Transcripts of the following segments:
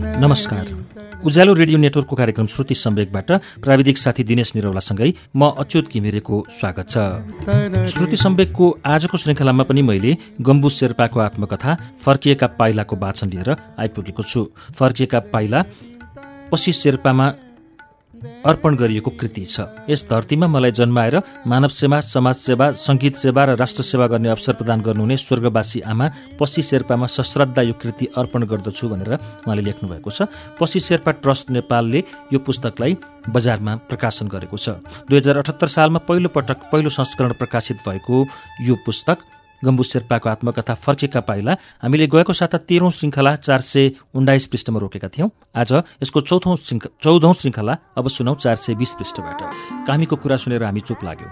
नमस्कार उज्यालो रेडियो नेटवर्कको कार्यक्रम श्रुति सम्वेकबाट प्राविधिक साथी दिनेश निरौलासँगै म अच्युत घिमिरेको स्वागत छ श्रुति सम्वेकको आजको श्रृङ्खलामा पनि मैले गम्बु शेर्पाको आत्मकथा फर्किएका पाइलाको वाचन लिएर आइपुगेको छु फर्किएका पाइला पछि शेर्पामा अर्पण गरिएको कृति छ यस धरतीमा मलाई जन्माएर मानव सेवा समाज सेवा सङ्गीत सेवा र राष्ट्र सेवा गर्ने अवसर प्रदान गर्नुहुने स्वर्गवासी आमा पशी शेर्पामा सश्रद्धा यो कृति अर्पण गर्दछु भनेर उहाँले लेख्नु भएको छ पशी शेर्पा ट्रस्ट नेपालले यो पुस्तकलाई बजारमा प्रकाशन गरेको छ दुई सालमा पहिलो पटक पहिलो संस्करण प्रकाशित भएको यो पुस्तक गम्बु शेर्पाको आत्मकथा फर्केका पाइला हामीले गएको साता तेह्रौँ श्रृङ्खला चार सय उन्नाइस पृष्ठमा रोकेका थियौँ आज यसको चौथौँ श्रृङ्ख चौधौँ श्रृङ्खला अब सुनौ चार सय बिस पृष्ठबाट कामीको कुरा सुनेर हामी चुप लाग्यौँ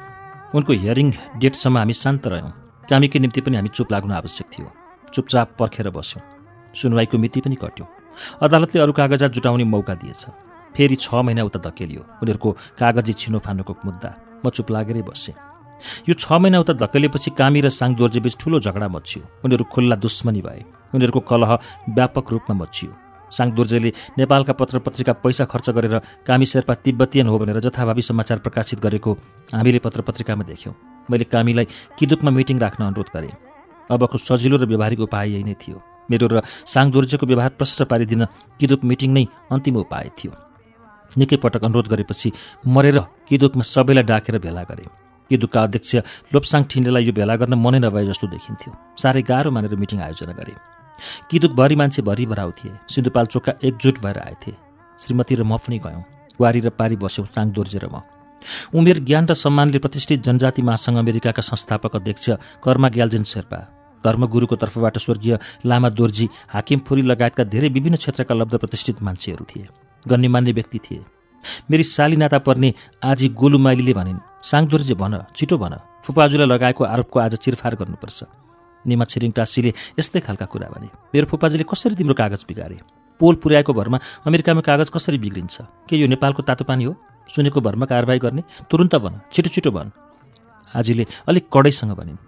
उनको हियरिङ डेटसम्म हामी शान्त रह्यौँ कामीको निम्ति पनि हामी चुप लाग्नु आवश्यक थियो चुपचाप पर्खेर बस्यौँ सुनवाईको मिति पनि कट्यौँ अदालतले अरू कागजात जुटाउने मौका दिएछ फेरि छ महिना उता धकेलियो उनीहरूको कागजी छिनोफानोको मुद्दा म चुप लागेरै बसेँ यो छ महिना उता धकेलेपछि कामी र साङ दोर्जेबीच ठूलो झगडा मचियो उनीहरू खुल्ला दुश्मनी भए उनीहरूको कलह व्यापक रूपमा मचियो साङ दोर्जेले नेपालका पत्र पत्रिका पैसा खर्च गरेर कामी शेर्पा तिब्बतीयन हो भनेर जथाभावी समाचार प्रकाशित गरेको हामीले पत्र पत्रिकामा देख्यौँ मैले कामीलाई किदुकमा मिटिङ राख्न अनुरोध गरेँ अबको सजिलो र व्यवहारिक उपाय यही नै थियो मेरो र साङ दोर्जेको व्यवहार प्रष्ट पारिदिन किदुक मिटिङ नै अन्तिम उपाय थियो निकै पटक अनुरोध गरेपछि मरेर किदुकमा सबैलाई डाकेर भेला गरेँ केदुका अध्यक्ष लोपसाङ ठिन्डेलाई यो भेला गर्न मनै नभए जस्तो देखिन्थ्यो साह्रै गाह्रो मानेर मिटिङ आयोजना गरे किदुकभरि मान्छे भरि भरिभराउ थिए सिन्धुपाल्चोकका एकजुट भएर आएथे श्रीमती र म पनि गयौँ वारी र पारी बस्यौँ चाङ दोर्जेर म उमेर ज्ञान र सम्मानले प्रतिष्ठित जनजाति महासङ्घ अमेरिकाका संस्थापक अध्यक्ष कर्मा ग्यालजेन शेर्पा धर्मगुरुको तर्फबाट स्वर्गीय लामा दोर्जी हाकिम फुरी लगायतका धेरै विभिन्न क्षेत्रका लब्ध प्रतिष्ठित मान्छेहरू थिए गण्यमान्य व्यक्ति थिए मेरी सालिनाता पर्ने आजी गोलुमाइलीले भनिन् साङदुर्जी भन छिटो भन फुपाजुले लगाएको आरोपको आज चिरफार गर्नुपर्छ निमा छिरिङ टासीले यस्तै खालका कुरा भने मेरो फुपाजुले कसरी तिम्रो कागज बिगारे पोल पुर्याएको भरमा अमेरिकामा कागज कसरी बिग्रिन्छ के यो नेपालको तातो पानी हो सुनेको भरमा कारवाही गर्ने तुरुन्त भन छिटो छिटो भन आजीले अलिक कडैसँग भनिन्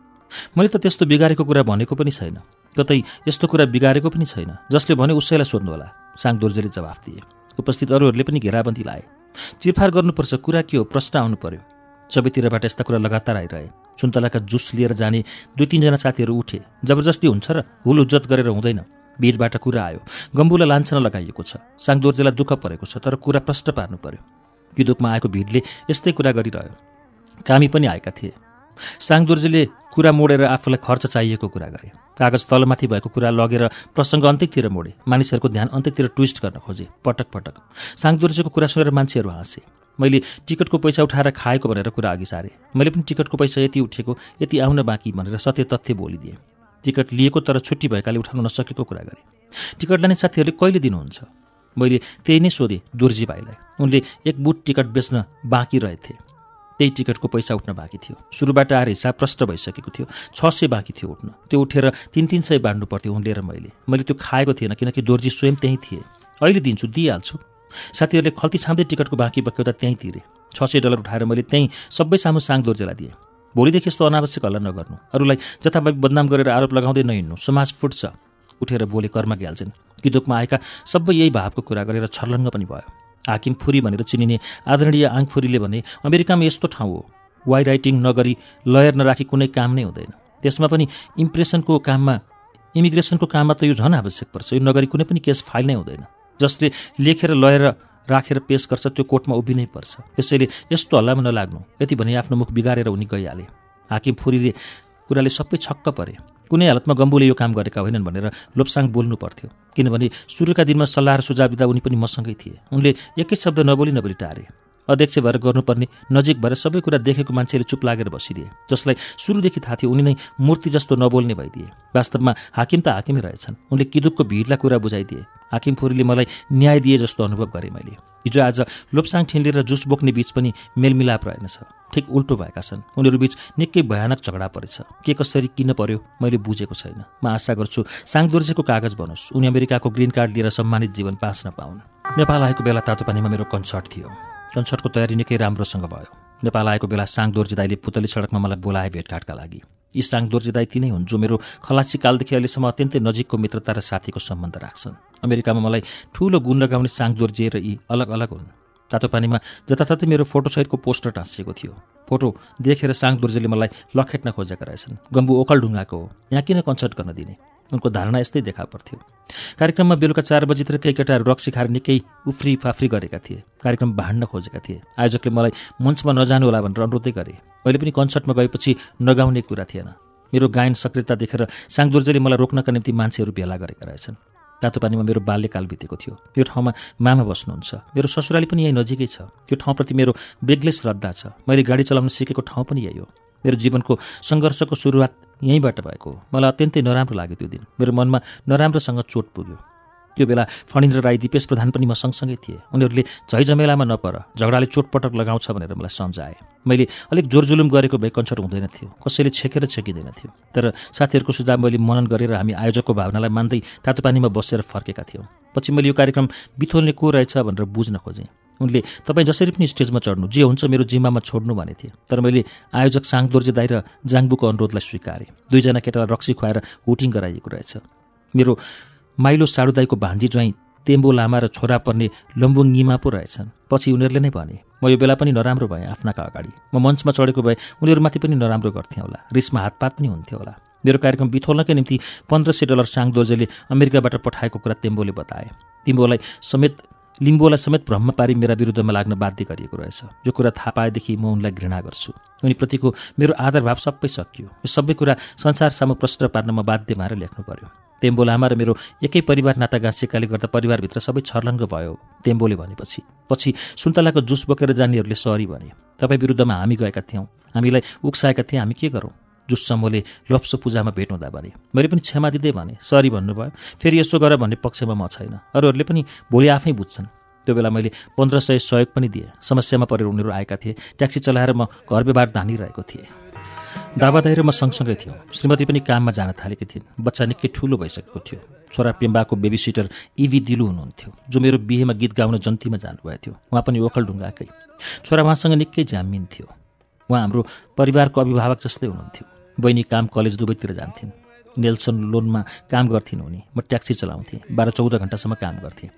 मैले त त्यस्तो बिगारेको कुरा भनेको पनि छैन कतै यस्तो कुरा बिगारेको पनि छैन जसले भने उसैलाई सोध्नु सोध्नुहोला साङदोर्जेले जवाफ दिए उपस्थित अरूहरूले पनि घेराबन्दी लाए चिरफार गर्नुपर्छ कुरा के हो प्रश्न आउनु पर्यो सबैतिरबाट यस्ता कुरा लगातार आइरहे सुन्तलाका जुस लिएर जाने दुई तिनजना साथीहरू उठे जबरजस्ती हुन्छ र हुल उज्जत गरेर हुँदैन भिडबाट कुरा आयो गम्बुलाई लान्छन लगाइएको छ साङदोर्जेलाई दुःख परेको छ तर कुरा प्रष्ट पार्नु पर्यो किदोकमा आएको भिडले यस्तै कुरा गरिरह्यो कामी पनि आएका थिए साङदोर्जेले कुरा मोडेर आफूलाई खर्च चाहिएको कुरा गरे कागज तलमाथि भएको कुरा लगेर प्रसङ्ग अन्त्यतिर मोडे मानिसहरूको ध्यान अन्त्यतिर ट्विस्ट गर्न खोजे पटक पटक साङदोर्जेको कुरा सुनेर मान्छेहरू हाँसे मैले टिकटको पैसा उठाएर खाएको भनेर कुरा अघि सारेँ मैले पनि टिकटको पैसा यति उठेको यति आउन बाँकी भनेर सत्य तथ्य बोलिदिएँ टिकट लिएको तर छुट्टी भएकाले उठाउन नसकेको कुरा गरेँ टिकट लाने साथीहरूले कहिले दिनुहुन्छ मैले त्यही नै सोधेँ दोर्जी भाइलाई उनले एक बुट टिकट बेच्न बाँकी रहेथे त्यही टिकटको पैसा उठ्न बाँकी थियो सुरुबाट आएर हिसाब प्रष्ट भइसकेको थियो छ सय बाँकी थियो उठ्न त्यो उठेर तिन तिन सय बाँड्नु पर्थ्यो उनले र मैले मैले त्यो खाएको थिएन किनकि दोर्जी स्वयं त्यहीँ थिएँ अहिले दिन्छु दिइहाल्छु साथीहरूले खल्ती छाम्दै टिकटको बाँकी बक्यौता त्यहीँ तिरे छ सय डलर उठाएर मैले त्यहीँ सबै सामु साङ दोर्जेला दिएँ भोलिदेखि यस्तो अनावश्यक हल्ला नगर्नु अरूलाई जथाभावी बदनाम गरेर आरोप लगाउँदै नहिँड्नु समाज फुट्छ उठेर बोले कर्मा गइहाल्छन् किदोकमा आएका सबै यही भावको कुरा गरेर छर्लङ्ग पनि भयो हाकिम फुरी भनेर चिनिने आदरणीय आङफुरीले भने अमेरिकामा यस्तो ठाउँ हो वाइ राइटिङ नगरी लयर नराखी कुनै काम नै हुँदैन त्यसमा पनि इम्प्रेसनको काममा इमिग्रेसनको काममा त यो झन् आवश्यक पर्छ यो नगरी कुनै पनि केस फाइल नै हुँदैन जसले लेखेर लएर राखेर पेस गर्छ त्यो कोर्टमा उभिनै पर्छ त्यसैले यस्तो हल्लामा नलाग्नु यति भने आफ्नो मुख बिगारेर उनी गइहाले हाकिम फुरीले कुराले सबै छक्क परे कुनै हालतमा गम्बुले यो काम गरेका होइनन् भनेर लोप्साङ बोल्नु पर्थ्यो किनभने सुरुका दिनमा सल्लाह र सुझाव दिँदा उनी पनि मसँगै थिए उनले एकै शब्द नबोली नबोली टारे अध्यक्ष भएर गर्नुपर्ने नजिक भएर सबै कुरा देखेको मान्छेले चुप लागेर बसिदिए जसलाई सुरुदेखि थाहा थियो उनी नै मूर्ति जस्तो नबोल्ने भइदिए वास्तवमा हाकिम त हाकिमै रहेछन् उनले किदुकको भिडलाई कुरा बुझाइदिए हाकिम फोरीले मलाई न्याय दिए जस्तो अनुभव गरेँ मैले हिजो आज लोपसाङ ठेलिएर र जुस बोक्ने बीच पनि मेलमिलाप रहेनछ ठिक उल्टो भएका छन् उनीहरू बीच निकै भयानक झगडा परेछ के कसरी किन पर्यो मैले बुझेको छैन म आशा गर्छु साङदोर्जेको कागज बनोस् उनी अमेरिकाको ग्रिन कार्ड लिएर सम्मानित जीवन बाँच्न पाउन् नेपाल आएको बेला तातो पानीमा मेरो कन्सर्ट थियो कन्सर्टको तयारी निकै राम्रोसँग भयो नेपाल आएको बेला साङ दाईले पुतली सडकमा मलाई बोलाए भेटघाटका लागि यी साङ दाई तिनै हुन् जो मेरो खलासी कालदेखि अहिलेसम्म अत्यन्तै नजिकको मित्रता र साथीको सम्बन्ध राख्छन् अमेरिकामा मलाई ठूलो गुण लगाउने दोर्जे र यी अलग अलग हुन् तातो पानीमा जताततै मेरो फोटोसहितको पोस्टर टाँसिएको थियो फोटो देखेर साङ दोर्जेले मलाई लखेट्न खोजेका रहेछन् गम्बु ओखलढुङ्गाको हो यहाँ किन कन्सर्ट गर्न दिने उनको धारणा यस्तै देखा पर्थ्यो कार्यक्रममा बेलुका चार बजीतिर केही केटाहरू रक्सी खाएर निकै उफ्री फाफ्री गरेका थिए कार्यक्रम भाँड्न खोजेका थिए आयोजकले मलाई मञ्चमा नजानु होला भनेर अनुरोधै गरे मैले पनि कन्सर्टमा गएपछि नगाउने कुरा थिएन मेरो गायन सक्रियता देखेर साङदुर्जले मलाई रोक्नका निम्ति मान्छेहरू भेला गरेका रहेछन् तातो पानीमा मेरो बाल्यकाल बितेको थियो यो ठाउँमा मामा बस्नुहुन्छ मेरो ससुराली पनि यहीँ नजिकै छ यो ठाउँप्रति मेरो बेग्लै श्रद्धा छ मैले गाडी चलाउन सिकेको ठाउँ पनि यही हो मेरो जीवनको सङ्घर्षको सुरुवात यहीँबाट भएको मलाई अत्यन्तै नराम्रो लाग्यो त्यो दिन मेरो मनमा नराम्रोसँग चोट पुग्यो त्यो बेला फणिन्द्र राई दिपेश प्रधान पनि म सँगसँगै थिएँ उनीहरूले झैझमेलामा नपर झगडाले चोटपटक लगाउँछ भनेर मलाई सम्झाए मैले अलिक जोरजुलुम गरेको भए कन्सर्ट हुँदैन थियो कसैले छेकेर छेकिँदैन थियो तर साथीहरूको सुझाव मैले मनन गरेर हामी आयोजकको भावनालाई मान्दै तातो पानीमा बसेर फर्केका थियौँ पछि मैले यो कार्यक्रम बिथोल्ने को रहेछ भनेर बुझ्न खोजेँ उनले तपाईँ जसरी पनि स्टेजमा चढ्नु जे हुन्छ मेरो जिम्मामा छोड्नु भने थिए तर मैले आयोजक साङदोर्जे दाइ र जाङबुको अनुरोधलाई स्वीकारेँ दुईजना केटालाई रक्सी खुवाएर होटिङ गराइएको रहेछ मेरो माइलो साडुदाईको भान्जी ज्वाइँ तेम्बो लामा र छोरा पर्ने लम्बुङ निमा पो रहेछन् पछि उनीहरूले नै भने म यो बेला पनि नराम्रो भएँ आफ्नाका अगाडि म मञ्चमा चढेको भए उनीहरूमाथि पनि नराम्रो गर्थेँ होला रिसमा हातपात पनि हुन्थ्यो होला मेरो कार्यक्रम बिथोल्नकै निम्ति पन्ध्र सय डलर साङ दोर्जेले अमेरिकाबाट पठाएको कुरा तेम्बोले बताए तिम्बोलाई समेत लिम्बुवालाई समेत भ्रम पारी मेरा विरुद्धमा लाग्न बाध्य गरिएको रहेछ यो कुरा थाहा पाएदेखि म उनलाई घृणा गर्छु उनीप्रतिको मेरो आदरभाव सबै सकियो यो सबै कुरा संसार सामु प्रश्न पार्न म बाध्य भएर लेख्नु पर्यो तेम्बो लामा र मेरो एकै परिवार नाता गाँसिएकाले गर्दा परिवारभित्र सबै छर्लङ्ग भयो तेम्बोले भनेपछि पछि सुन्तलाको जुस बोकेर जानेहरूले सरी भने तपाईँ विरुद्धमा हामी गएका थियौँ हामीलाई उक्साएका थिए हामी के गरौँ जुसम्मले लप्सो पूजामा भेट हुँदा भने मैले पनि क्षमा दिँदै भने सरी भन्नुभयो फेरि यसो गर भन्ने पक्षमा म छैन अरूहरूले पनि भोलि आफै बुझ्छन् त्यो बेला मैले पन्ध्र सय सहयोग पनि दिएँ समस्यामा परेर उनीहरू आएका थिए ट्याक्सी चलाएर म घर व्यवहार धानिरहेको थिएँ दावा दाहिर म सँगसँगै थियौँ श्रीमती पनि काममा जान थालेकी थिइन् बच्चा निकै ठुलो भइसकेको थियो छोरा पेम्बाको बेबी सिटर इभी दिलु हुनुहुन्थ्यो जो मेरो बिहेमा गीत गाउन जन्तीमा जानुभएको थियो उहाँ पनि ओखलढुङ्गाकै छोरा उहाँसँग निकै जामिन थियो उहाँ हाम्रो परिवारको अभिभावक जस्तै हुनुहुन्थ्यो बहिनी काम कलेज दुवैतिर जान्थिन् नेल्सन लोनमा काम गर्थिन् उनी म ट्याक्सी चलाउँथेँ बाह्र चौध घन्टासम्म काम गर्थेँ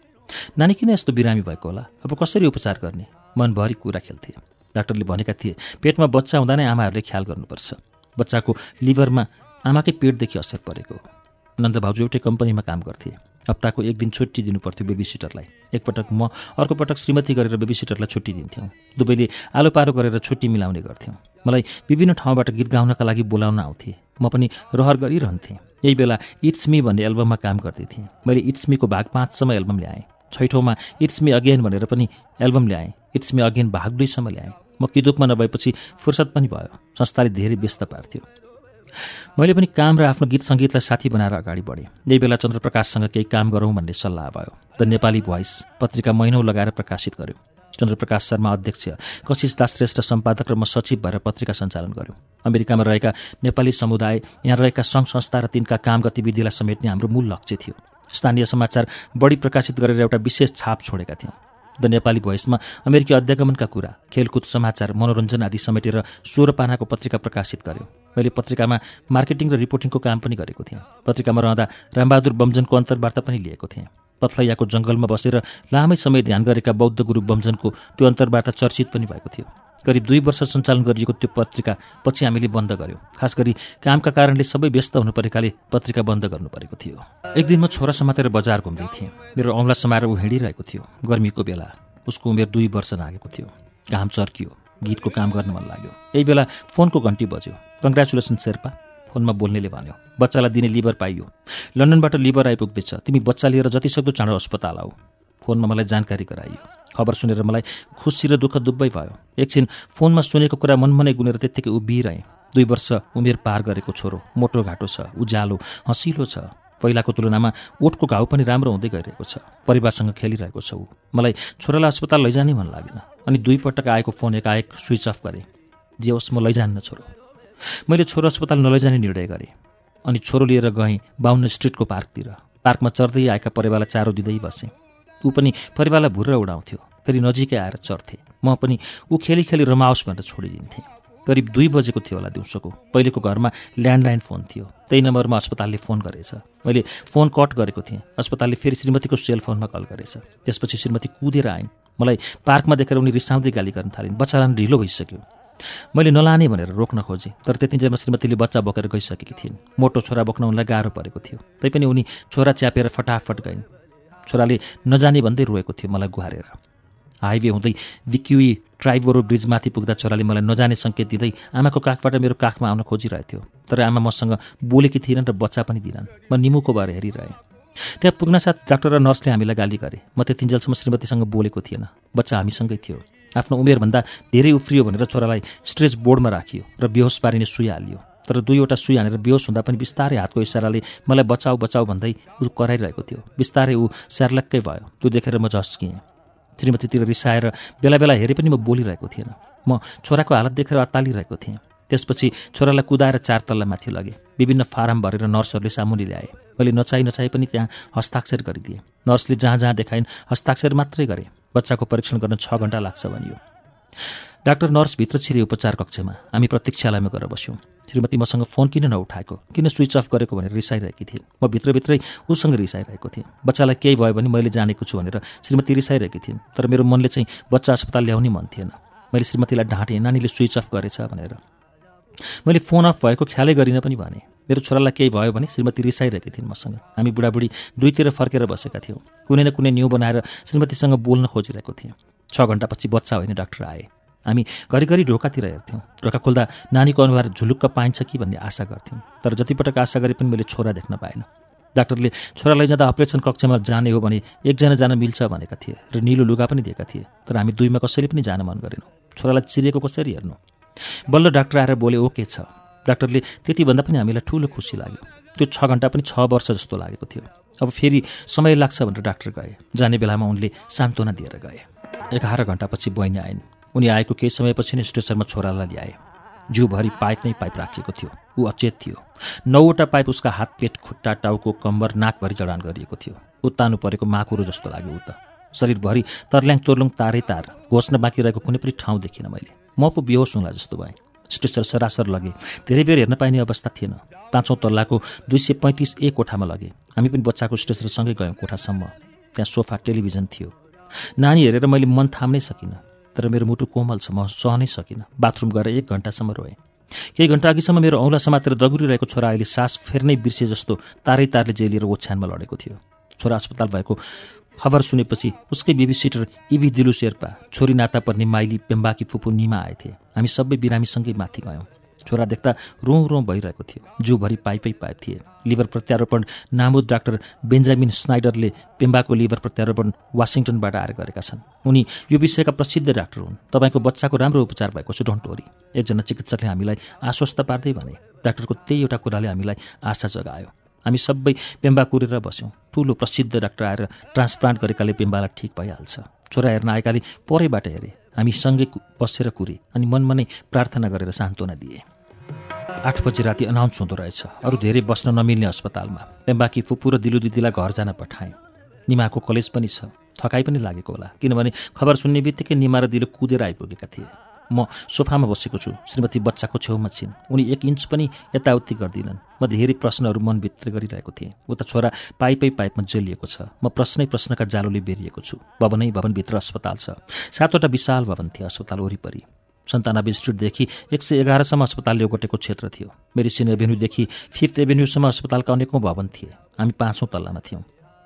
नानी किन यस्तो बिरामी भएको होला अब कसरी उपचार गर्ने मनभरि कुरा खेल्थे डाक्टरले भनेका थिए पेटमा बच्चा हुँदा नै आमाहरूले ख्याल गर्नुपर्छ बच्चाको लिभरमा आमाकै पेटदेखि असर परेको नन्द भाउजू एउटै कम्पनीमा काम गर्थे हप्ताको एक दिन छुट्टी दिनु पर्थ्यो बेबी सिटरलाई एकपटक म अर्को पटक श्रीमती गरेर बेबी सिटरलाई छुट्टी दिन्थ्यौँ दुवैले आलो पारो गरेर छुट्टी मिलाउने गर्थ्यौँ मलाई विभिन्न ठाउँबाट गीत गाउनका लागि बोलाउन आउँथे म पनि रहर गरिरहन्थेँ यही बेला इट्स मी भन्ने एल्बममा काम गर्दै थिएँ मैले इट्स मीको भाग पाँचसम्म एल्बम ल्याएँ छैठौँमा इट्स मी अगेन भनेर पनि एल्बम ल्याएँ इट्स मी अगेन भाग दुईसम्म ल्याएँ म किदुपमा नभएपछि फुर्सद पनि भयो संस्थाले धेरै व्यस्त पार्थ्यो मैले पनि काम र आफ्नो गीत सङ्गीतलाई साथी बनाएर अगाडि बढेँ यही बेला चन्द्रप्रकाशसँग केही काम गरौँ भन्ने सल्लाह भयो द नेपाली भोइस पत्रिका महिनौ लगाएर प्रकाशित गर्यो चन्द्रप्रकाश शर्मा अध्यक्ष कशिश दास श्रेष्ठ सम्पादक र म सचिव भएर पत्रिका सञ्चालन गऱ्यौँ अमेरिकामा रहेका नेपाली समुदाय यहाँ रहेका सङ्घ संस्था र तिनका काम गतिविधिलाई समेट्ने हाम्रो मूल लक्ष्य थियो स्थानीय समाचार बढी प्रकाशित गरेर एउटा विशेष छाप छोडेका थियौँ द नेपाली भोइसमा अमेरिकी अध्यागमनका कुरा खेलकुद समाचार मनोरञ्जन आदि समेटेर स्वर पानाको पत्रिका प्रकाशित गर्यो मैले पत्रिकामा मार्केटिङ र रिपोर्टिङको काम पनि गरेको थिएँ पत्रिकामा रहँदा रामबहादुर बमजनको अन्तर्वार्ता पनि लिएको थिएँ पथलैयाको जङ्गलमा बसेर लामै समय ध्यान गरेका बौद्ध गुरु बमजनको त्यो अन्तर्वार्ता चर्चित पनि भएको थियो करिब दुई वर्ष सञ्चालन गरिएको त्यो पत्रिका पछि हामीले बन्द गऱ्यौँ खास गरी कामका कारणले सबै व्यस्त हुनु परेकाले पत्रिका बन्द गर्नु परेको थियो एक दिन म छोरा समातेर बजार घुम्दै थिएँ मेरो औँला समाएर ऊ हिँडिरहेको थियो गर्मीको बेला उसको उमेर दुई वर्ष लागेको थियो घाम चर्कियो गीतको काम गर्न मन लाग्यो यही बेला फोनको घन्टी बज्यो कङ्ग्रेचुलेसन शेर्पा फोनमा बोल्नेले भन्यो बच्चालाई दिने लिभर पाइयो लन्डनबाट लिभर आइपुग्दैछ तिमी बच्चा लिएर जतिसक्दो चाँडो अस्पताल आऊ फोनमा मलाई जानकारी गराइयो खबर सुनेर मलाई खुसी र दुःख दुब्बै भयो एकछिन फोनमा सुनेको कुरा मनमनै गुनेर त्यत्तिकै उभिरहेँ दुई वर्ष उमेर पार गरेको छोरो मोटो घाटो छ उज्यालो हँसिलो छ पहिलाको तुलनामा ओठको घाउ पनि राम्रो हुँदै गइरहेको छ परिवारसँग खेलिरहेको छ ऊ मलाई छोरालाई अस्पताल लैजाने मन लागेन अनि दुईपटक आएको फोन एकाएक स्विच अफ गरेँ जे होस् म लैजान्न छोरो मैले छोरो अस्पताल नलैजाने निर्णय गरेँ अनि छोरो लिएर गएँ बाहुन स्ट्रिटको पार्कतिर पार्कमा चढ्दै आएका परिवारलाई चारो दिँदै बसेँ ऊ पनि परिवारलाई भुरेर उडाउँथ्यो फेरि नजिकै आएर चढ्थे म पनि ऊ खेली खेली रमाओस् भनेर छोडिदिन्थेँ करिब दुई बजेको थियो होला दिउँसोको पहिलेको घरमा ल्यान्डलाइन फोन थियो त्यही नम्बरमा अस्पतालले फोन गरेछ मैले फोन कट गरेको थिएँ अस्पतालले फेरि श्रीमतीको सेलफोनमा कल गरेछ त्यसपछि श्रीमती कुदेर आइन् मलाई पार्कमा देखेर उनी रिसाउँदै गाली गर्न थालिन् बच्चालाई ढिलो भइसक्यो मैले नलाने भनेर रोक्न खोजेँ तर त्यतिजेलमा श्रीमतीले बच्चा बोकेर गइसकेकी थिइन् मोटो छोरा बोक्न उनलाई गाह्रो परेको थियो तैपनि उनी छोरा च्यापेर फटाफट गइन् छोराले नजाने भन्दै रोएको थियो मलाई गुहारेर हाइवे हुँदै विक्युई ट्राइबोरो ब्रिजमाथि पुग्दा छोराले मलाई नजाने सङ्केत दिँदै आमाको काखबाट मेरो काखमा आउन खोजिरहेको थियो तर आमा मसँग बोलेकी थिएनन् र बच्चा पनि दिनन् म निमुको भएर हेरिरहेँ त्यहाँ पुग्न साथ डाक्टर र नर्सले हामीलाई गाली गरे म तिनजेलसम्म श्रीमतीसँग बोलेको थिएन बच्चा हामीसँगै थियो आफ्नो उमेरभन्दा धेरै उफ्रियो भनेर छोरालाई स्ट्रेच बोर्डमा राखियो र बेहोस पारिने सुई हालियो तर दुईवटा सुई हानेर बेहोस हुँदा पनि बिस्तारै हातको इसाराले मलाई बचाऊ बचाऊ भन्दै ऊ कराइरहेको थियो बिस्तारै ऊ स्यार्लक्कै भयो त्यो देखेर म झस्किएँ श्रीमतीतिर रिसाएर बेला बेला हेरे पनि म बोलिरहेको थिएन म छोराको हालत देखेर अत्तालिरहेको थिएँ त्यसपछि छोरालाई कुदाएर चार तल्ला माथि लगेँ विभिन्न फारम भरेर नर्सहरूले सामुली ल्याए मैले नचाइ नचाहे पनि त्यहाँ हस्ताक्षर गरिदिएँ नर्सले जहाँ जहाँ देखाइन् हस्ताक्षर मात्रै गरे बच्चाको परीक्षण गर्न छ घन्टा लाग्छ भनियो डाक्टर नर्स भित्र छिरे उपचार कक्षमा हामी प्रतीक्षालयमा गएर बस्यौँ श्रीमती मसँग फोन किन नउठाएको किन स्विच अफ गरेको भनेर रिसाइरहेकी थिइन् म भित्रभित्रै उसँग रिसाइरहेको थिएँ बच्चालाई केही भयो भने मैले जानेको छु भनेर श्रीमती रिसाइरहेकी थिइन् तर मेरो मनले चाहिँ बच्चा अस्पताल ल्याउने मन थिएन मैले श्रीमतीलाई ढाँटेँ नानीले स्विच अफ गरेछ भनेर मैले फोन अफ भएको ख्यालै गरिनँ पनि भने मेरो छोरालाई केही भयो भने श्रीमती रिसाइरहेकी थिइन् मसँग हामी बुढाबुढी दुईतिर फर्केर बसेका थियौँ कुनै न कुनै न्यू बनाएर श्रीमतीसँग बोल्न खोजिरहेको थिएँ छ घन्टापछि बच्चा होइन डाक्टर आए हामी घरिघरि ढोकातिर हेर्थ्यौँ ढोका खोल्दा नानीको अनुहार झुलुक्क पाइन्छ कि भन्ने आशा गर्थ्यौँ तर जतिपटक आशा गरे पनि मैले छोरा देख्न पाएन डाक्टरले छोरा लैजाँदा अपरेसन कक्षमा जाने हो भने एकजना जान मिल्छ भनेका थिए र निलो लुगा पनि दिएका थिए तर हामी दुईमा कसैले पनि जान मन गरेनौँ छोरालाई चिरेको कसरी हेर्नु बल्ल डाक्टर आएर बोले ओके छ डाक्टरले त्यति भन्दा पनि हामीलाई ठुलो खुसी लाग्यो त्यो छ घन्टा पनि छ वर्ष जस्तो लागेको थियो अब फेरि समय लाग्छ भनेर डाक्टर गए जाने बेलामा उनले सान्त्वना दिएर गए एघार घन्टापछि बहिनी आइन् उनी आएको केही समयपछि नै स्टेसनमा छोरालाई ल्याए जिउभरि पाइप नै पाइप राखिएको थियो ऊ अचेत थियो नौवटा पाइप उसका हात पेट खुट्टा टाउको कम्बर नाकभरि जडान गरिएको थियो ऊ परेको माकुरो जस्तो लाग्यो ऊ त शरीरभरि तर्ल्याङ तोर्लुङ तारै तार घोस्न बाँकी रहेको कुनै पनि ठाउँ देखिनँ मैले म पो बेहोस हुँला जस्तो भएँ स्ट्रेचर सरासर लगे धेरै बेर हेर्न पाइने अवस्था थिएन पाँचौँ तल्लाको दुई सय पैँतिस ए कोठामा लगे हामी पनि बच्चाको स्ट्रेचरसँगै गयौँ कोठासम्म त्यहाँ सोफा टेलिभिजन थियो नानी हेरेर मैले मन थाम्नै सकिनँ तर मेरो मुटु कोमल छ म सहनै सकिनँ बाथरुम गएर एक घन्टासम्म रोएँ केही घन्टा अघिसम्म मेरो औँला समातेर दगुरिरहेको छोरा अहिले सास फेर्नै बिर्से जस्तो तारै तारले जेलिएर ओछ्यानमा लडेको थियो छोरा अस्पताल भएको खबर सुनेपछि उसकै बेबी सिटर इभी दिलु शेर्पा छोरी नाता पर्ने माइली पेम्बाकी फुपू निमा आएथे हामी सबै बिरामीसँगै माथि गयौँ छोरा देख्दा रौँ रौँ भइरहेको थियो जिउभरि पाइपै पाइप थिए लिभर प्रत्यारोपण नामुद डाक्टर बेन्जामिन स्नाइडरले पेम्बाको लिभर प्रत्यारोपण वासिङटनबाट आएर गरेका छन् उनी यो विषयका प्रसिद्ध डाक्टर हुन् तपाईँको बच्चाको राम्रो उपचार भएको सुडन्टोरी एकजना चिकित्सकले हामीलाई आश्वस्त पार्दै भने डाक्टरको त्यही एउटा कुराले हामीलाई आशा जगायो हामी सबै पेम्बा कुरेर बस्यौँ ठुलो प्रसिद्ध डाक्टर आएर ट्रान्सप्लान्ट गरेकाले पेम्बालाई ठिक भइहाल्छ छोरा हेर्न आएकाले परैबाट हेरे हामी सँगै बसेर कुरे अनि मनमा नै प्रार्थना गरेर सान्त्वना दिए आठ बजी राति अनाउन्स हुँदो रहेछ अरू धेरै बस्न नमिल्ने अस्पतालमा बाँकी फुपू र दिलु दिदीलाई घर जान पठाएँ निमाको कलेज पनि छ थकाइ पनि लागेको होला किनभने खबर सुन्ने बित्तिकै निमा र दिलु कुदेर आइपुगेका थिए म सोफामा बसेको छु श्रीमती बच्चाको छेउमा छिन् उनी एक इन्च पनि यताउति गर्दिनन् म धेरै प्रश्नहरू मनभित्र गरिरहेको थिएँ उता छोरा पाइपै पाइपमा जेलिएको छ म प्रश्नै प्रश्नका जालोले बेरिएको छु भवनै भवनभित्र अस्पताल छ सातवटा विशाल भवन थिए अस्पताल वरिपरि सन्तानब्बे स्ट्रिटदेखि एक सय एघारसम्म अस्पतालले ओगटेको क्षेत्र थियो मेडिसिन एभेन्यूदेखि फिफ्थ एभेन्यूसम्म अस्पतालका अनेकौँ भवन थिए हामी पाँचौँ तल्लामा थियौँ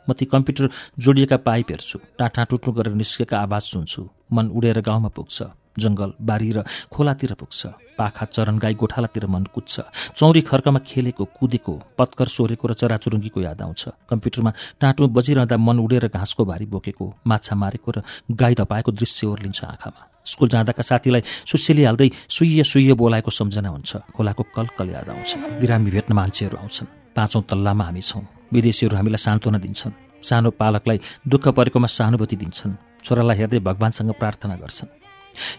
म ती कम्प्युटर जोडिएका पाइप हेर्छु टाँटा टुट्नु गरेर निस्केका आवाज सुन्छु मन उडेर गाउँमा पुग्छ जङ्गल बारी र खोलातिर पुग्छ पाखा चरण गाई गोठालातिर मन कुद्छ चौरी खर्कमा खेलेको कुदेको पत्कर सोरेको र चराचुरुङ्गीको याद आउँछ कम्प्युटरमा टाँटो बजिरहँदा मन उडेर घाँसको भारी बोकेको माछा मारेको र गाई धपाएको दृश्य ओर्लिन्छ आँखामा स्कुल जाँदाका साथीलाई सुसीले हाल्दै सुइय सुइय बोलाएको सम्झना हुन्छ खोलाको कलकल याद आउँछ बिरामी भेट्न मान्छेहरू आउँछन् पाँचौँ तल्लामा हामी छौँ विदेशीहरू हामीलाई सान्त्वना दिन्छन् सानो पालकलाई दुःख परेकोमा सहानुभूति दिन्छन् छोरालाई हेर्दै भगवान्सँग प्रार्थना गर्छन्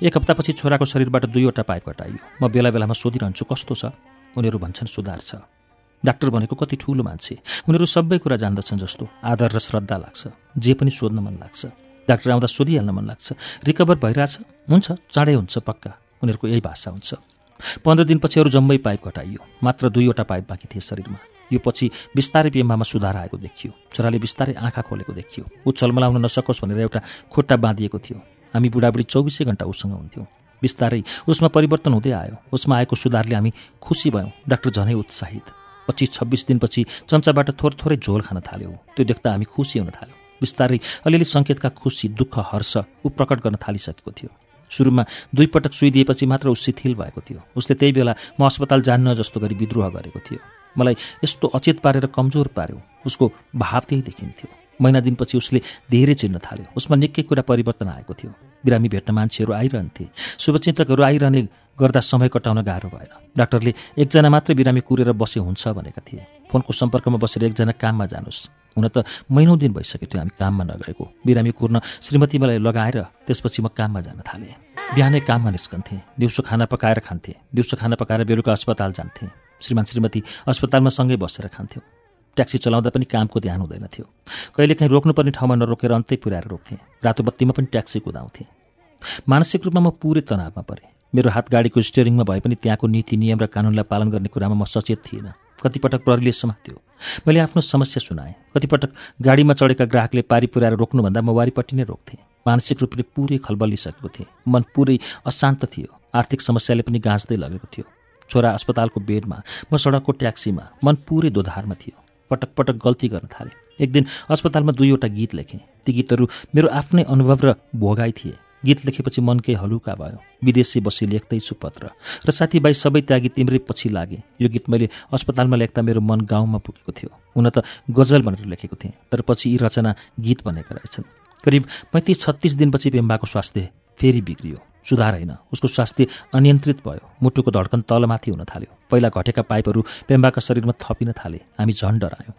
एक हप्तापछि छोराको शरीरबाट दुईवटा पाइप हटाइयो म बेला बेलामा सोधिरहन्छु कस्तो छ उनीहरू भन्छन् सुधार छ डाक्टर भनेको कति ठुलो मान्छे उनीहरू सबै कुरा जान्दछन् जस्तो आदर र श्रद्धा लाग्छ जे पनि सोध्न मन लाग्छ डाक्टर आउँदा सोधिहाल्न मन लाग्छ रिकभर भइरहेछ हुन्छ चाँडै हुन्छ पक्का उनीहरूको यही भाषा हुन्छ पन्ध्र दिनपछि अरू जम्मै पाइप घटाइयो मात्र दुईवटा पाइप बाँकी थिए शरीरमा यो पछि बिस्तारै पेम्बामा सुधार आएको देखियो छोराले बिस्तारै आँखा खोलेको देखियो ऊ चलमलाउन नसकोस् भनेर एउटा खुट्टा बाँधिएको थियो हामी बुढाबुढी चौबिसै घन्टा उसँग हुन्थ्यौँ बिस्तारै उसमा परिवर्तन हुँदै आयो उसमा आएको सुधारले हामी खुसी भयौँ डाक्टर झनै उत्साहित पच्चिस छब्बिस दिनपछि चम्चाबाट थोर थोरै झोल खान थाल्यो त्यो देख्दा हामी खुसी हुन थाल्यौँ बिस्तारै अलिअलि सङ्केतका खुसी दुःख हर्ष ऊ प्रकट गर्न थालिसकेको थियो सुरुमा दुईपटक सुइदिएपछि मात्र ऊ शिथिल भएको थियो उसले त्यही बेला म अस्पताल जान्न जस्तो गरी विद्रोह गरेको थियो मलाई यस्तो अचेत पारेर कमजोर पार्यो उसको भाव त्यही देखिन्थ्यो महिना दिनपछि उसले धेरै चिन्न थाल्यो उसमा निकै कुरा परिवर्तन आएको थियो बिरामी भेट्न मान्छेहरू आइरहन्थे शुभचिन्तकहरू आइरहने गर्दा समय कटाउन गाह्रो भएन डाक्टरले एकजना मात्रै बिरामी कुरेर बसे हुन्छ भनेका थिए फोनको सम्पर्कमा बसेर एकजना काममा जानुहोस् हुन त महिनौ दिन भइसक्यो त्यो हामी काममा नगएको बिरामी कुर्न श्रीमतीमालाई लगाएर त्यसपछि म काममा जान थालेँ बिहानै काममा निस्कन्थेँ दिउँसो खाना पकाएर खान्थेँ दिउँसो खाना पकाएर बेलुका अस्पताल जान्थेँ श्रीमान श्रीमती अस्पतालमा सँगै बसेर खान्थ्यौँ ट्याक्सी चलाउँदा पनि कामको ध्यान हुँदैन थियो कहिलेकाहीँ रोक्नुपर्ने ठाउँमा नरोकेर अन्तै पुऱ्याएर रोक्थेँ रातो बत्तीमा पनि ट्याक्सी कुदाउँथेँ मानसिक रूपमा म पुरै तनावमा परेँ मेरो हात गाडीको स्टेयरिङमा भए पनि त्यहाँको नीति नियम र कानुनलाई पालन गर्ने कुरामा म सचेत थिइनँ कतिपटक प्रहरीले समात्यो मैले आफ्नो समस्या सुनाएँ कतिपटक गाडीमा चढेका ग्राहकले पारी पुऱ्याएर रोक्नुभन्दा म वारीपट्टि नै रोक्थेँ मानसिक रूपले पुरै खलबलिसकेको थिएँ मन पुरै अशान्त थियो आर्थिक समस्याले पनि गाँच्दै लगेको थियो छोरा अस्पतालको बेडमा म सडकको ट्याक्सीमा मन पुरै दोधारमा थियो पटक पटक गल्ती गर्न थालेँ एक दिन अस्पतालमा दुईवटा गीत लेखेँ ती गीतहरू मेरो आफ्नै अनुभव र भोगाई थिए गीत लेखेपछि मनकै हलुका भयो विदेशी बसी लेख्दैछु पत्र र साथीभाइ सबै त्यागी तिम्रै पछि लागे यो गीत मैले अस्पतालमा लेख्दा मेरो मन गाउँमा पुगेको थियो हुन त गजल भनेर लेखेको थिएँ तर पछि यी रचना गीत बनेका रहेछन् करिब पैँतिस छत्तिस दिनपछि पेम्बाको स्वास्थ्य फेरि बिग्रियो सुधार होइन उसको स्वास्थ्य अनियन्त्रित भयो मुटुको धड्कन तलमाथि हुन थाल्यो पहिला घटेका पाइपहरू पेम्बाका शरीरमा थपिन थाले हामी झन् डरायौँ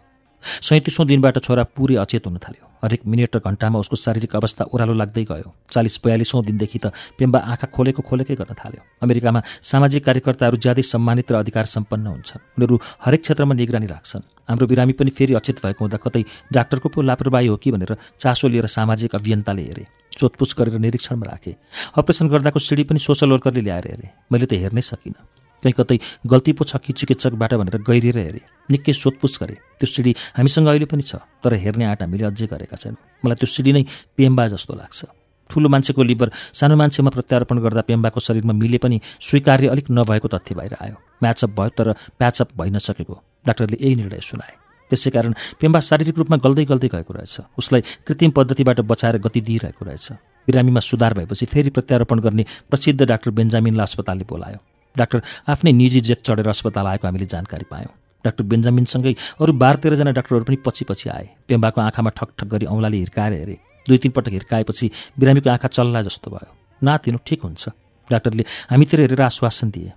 सैँतिसौँ दिनबाट छोरा पुरै अचेत हुन थाल्यो हरेक मिनट र घन्टामा उसको शारीरिक अवस्था ओह्रालो लाग्दै गयो चालिस बयालिसौँ दिनदेखि त पेम्बा आँखा खोलेको खोलेकै गर्न थाल्यो अमेरिकामा सामाजिक कार्यकर्ताहरू ज्यादै सम्मानित र अधिकार सम्पन्न हुन्छन् उनीहरू हरेक क्षेत्रमा निगरानी राख्छन् हाम्रो बिरामी पनि फेरि अचेत भएको हुँदा कतै डाक्टरको पो लापरवाही हो कि भनेर चासो लिएर सामाजिक अभियन्ताले हेरे सोधपुछ गरेर निरीक्षणमा राखे अपरेसन गर्दाको सिडी पनि सोसल वर्करले ल्याएर हेरेँ मैले त हेर्नै सकिनँ कहीँ कतै गल्ती पो छ कि चिकित्सकबाट भनेर गहिरिएर हेरेँ निकै सोधपुछ गरेँ त्यो सिडी हामीसँग अहिले पनि छ तर हेर्ने आँट हामीले अझै गरेका छैनौँ मलाई त्यो सिडी नै पेम्बा जस्तो लाग्छ ठुलो मान्छेको लिभर सानो मान्छेमा प्रत्यारोपण गर्दा पेम्बाको शरीरमा मिले पनि स्वीकार्य अलिक नभएको तथ्य बाहिर आयो म्याचअप भयो तर प्याचअप भइ नसकेको डाक्टरले यही निर्णय सुनाए त्यसै कारण पेम्बा शारीरिक रूपमा गल्दै गल्दै गएको रहेछ उसलाई कृत्रिम पद्धतिबाट बचाएर गति दिइरहेको रहेछ बिरामीमा सुधार भएपछि फेरि प्रत्यारोपण गर्ने प्रसिद्ध डाक्टर बेन्जामिनलाई अस्पतालले बोलायो डाक्टर आफ्नै निजी जेट चढेर अस्पताल आएको हामीले जानकारी पायौँ डाक्टर बेन्जामिनसँगै अरू बाह्र तेह्रजना डाक्टरहरू पनि पछि पछि आए पेम्बाको आँखामा ठकठक गरी औँलाले हिर्काएर हेरे दुई तिन पटक हिर्काएपछि बिरामीको आँखा चल्ला जस्तो भयो नातिनु ठिक हुन्छ डाक्टरले हामीतिर हेरेर आश्वासन दिए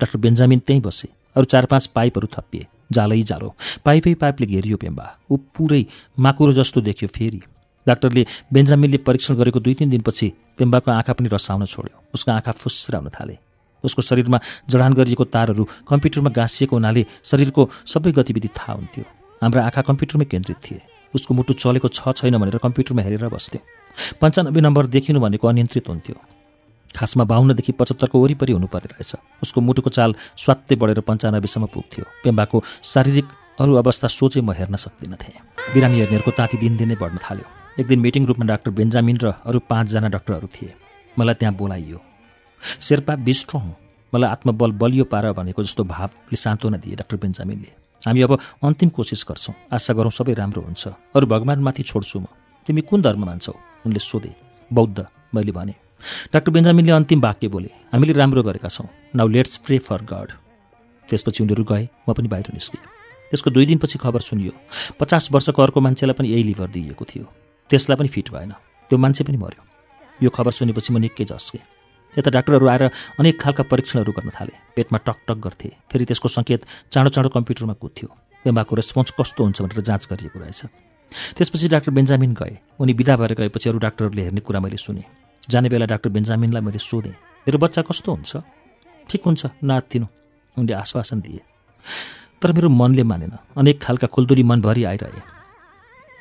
डाक्टर बेन्जामिन त्यहीँ बसे अरू चार पाँच पाइपहरू थपिए जालै जालो पाइपै पाइपले घेरियो पेम्बा ऊ पुरै माकुरो जस्तो देख्यो फेरि डाक्टरले बेन्जामिनले परीक्षण गरेको दुई तिन दिनपछि पेम्बाको आँखा पनि रसाउन छोड्यो उसको आँखा फुस्राउन थाले उसको शरीरमा जडान गरिएको तारहरू कम्प्युटरमा गाँसिएको हुनाले शरीरको सबै गतिविधि थाहा हुन्थ्यो हाम्रा आँखा कम्प्युटरमै केन्द्रित थिए उसको मुटु चलेको छ छैन भनेर कम्प्युटरमा हेरेर बस्थ्यो पन्चानब्बे नम्बर देखिनु भनेको अनियन्त्रित हुन्थ्यो खासमा बाहुन्नदेखि पचहत्तरको वरिपरि हुनु रहेछ उसको मुटुको चाल स्वात्तै बढेर पन्चानब्बेसम्म पुग्थ्यो पेम्बाको शारीरिक अरू अवस्था सोचे म हेर्न थिएँ बिरामी हेर्नेहरूको ताती दिनदिनै बढ्न थाल्यो एक दिन मिटिङ रूपमा डाक्टर बेन्जामिन र अरू पाँचजना डाक्टरहरू थिए मलाई त्यहाँ बोलाइयो शेर्पा बी स्ट्रङ मलाई आत्मबल बलियो पार भनेको जस्तो भावले सान्त्वना दिए डाक्टर बेन्जामिनले हामी अब अन्तिम कोसिस गर्छौँ आशा गरौँ सबै राम्रो हुन्छ अरू भगवान्माथि छोड्छु म तिमी कुन धर्म मान्छौ उनले सोधे बौद्ध मैले भने डाक्टर बेन्जामिनले अन्तिम वाक्य बोले हामीले राम्रो गरेका छौँ now let's pray for God त्यसपछि उनीहरू गए म पनि बाहिर निस्केँ त्यसको दुई दिनपछि खबर सुनियो पचास वर्षको अर्को मान्छेलाई पनि यही लिभर दिइएको थियो त्यसलाई पनि फिट भएन त्यो मान्छे पनि मर्यो यो खबर सुनेपछि म निकै झस्केँ यता डाक्टरहरू आएर अनेक खालका परीक्षणहरू गर्न थाले पेटमा टकटक गर्थे फेरि त्यसको सङ्केत चाँडो चाँडो कम्प्युटरमा कुद्थ्यो बेमाको रेस्पोन्स कस्तो हुन्छ भनेर जाँच गरिएको रहेछ त्यसपछि डाक्टर बेन्जामिन गए उनी बिदा भएर गएपछि अरू डाक्टरहरूले हेर्ने कुरा मैले सुने जाने बेला डाक्टर बेन्जामिनलाई मैले सोधेँ मेरो बच्चा कस्तो हुन्छ ठिक हुन्छ नातिनु उनले आश्वासन दिए तर मेरो मनले मानेन अनेक खालका खुल्दुरी मनभरि आइरहे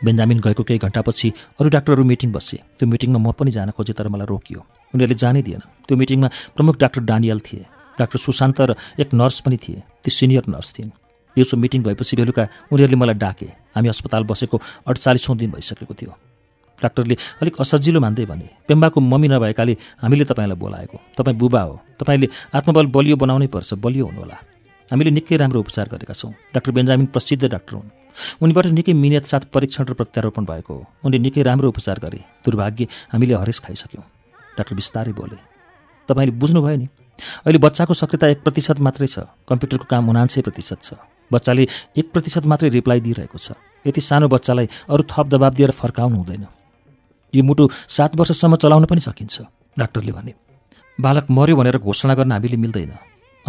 बेन्जामिन गएको केही घन्टापछि अरू डाक्टरहरू मिटिङ बसे त्यो मिटिङमा म पनि जान खोजेँ तर मलाई रोकियो उनीहरूले जानै दिएन त्यो मिटिङमा प्रमुख डाक्टर डानियल थिए डाक्टर सुशान्त र एक नर्स पनि थिए ती सिनियर नर्स थिइन् दिउँसो मिटिङ भएपछि बेलुका उनीहरूले मलाई डाके हामी अस्पताल बसेको अडचालिसौँ दिन भइसकेको थियो डाक्टरले अलिक असजिलो मान्दै भने पेम्बाको मम्मी नभएकाले हामीले तपाईँलाई बोलाएको तपाईँ बुबा हो तपाईँले आत्मबल बलियो बनाउनै पर्छ बलियो हुनुहोला हामीले निकै राम्रो उपचार गरेका छौँ डाक्टर बेन्जामिन प्रसिद्ध डाक्टर हुन् उनीबाट निकै मिहिनेत साथ परीक्षण र प्रत्यारोपण भएको हो उनले निकै राम्रो उपचार गरे दुर्भाग्य हामीले हरेस खाइसक्यौँ डाक्टर बिस्तारै बोले तपाईँले बुझ्नुभयो नि अहिले बच्चाको सक्रियता एक प्रतिशत मात्रै छ कम्प्युटरको काम उनान्सय प्रतिशत छ बच्चाले एक प्रतिशत मात्रै रिप्लाई दिइरहेको छ यति सानो बच्चालाई अरू थप दबाब दिएर फर्काउनु हुँदैन यो मुटु सात वर्षसम्म चलाउन पनि सकिन्छ डाक्टरले भने बालक मर्यो भनेर घोषणा गर्न हामीले मिल्दैन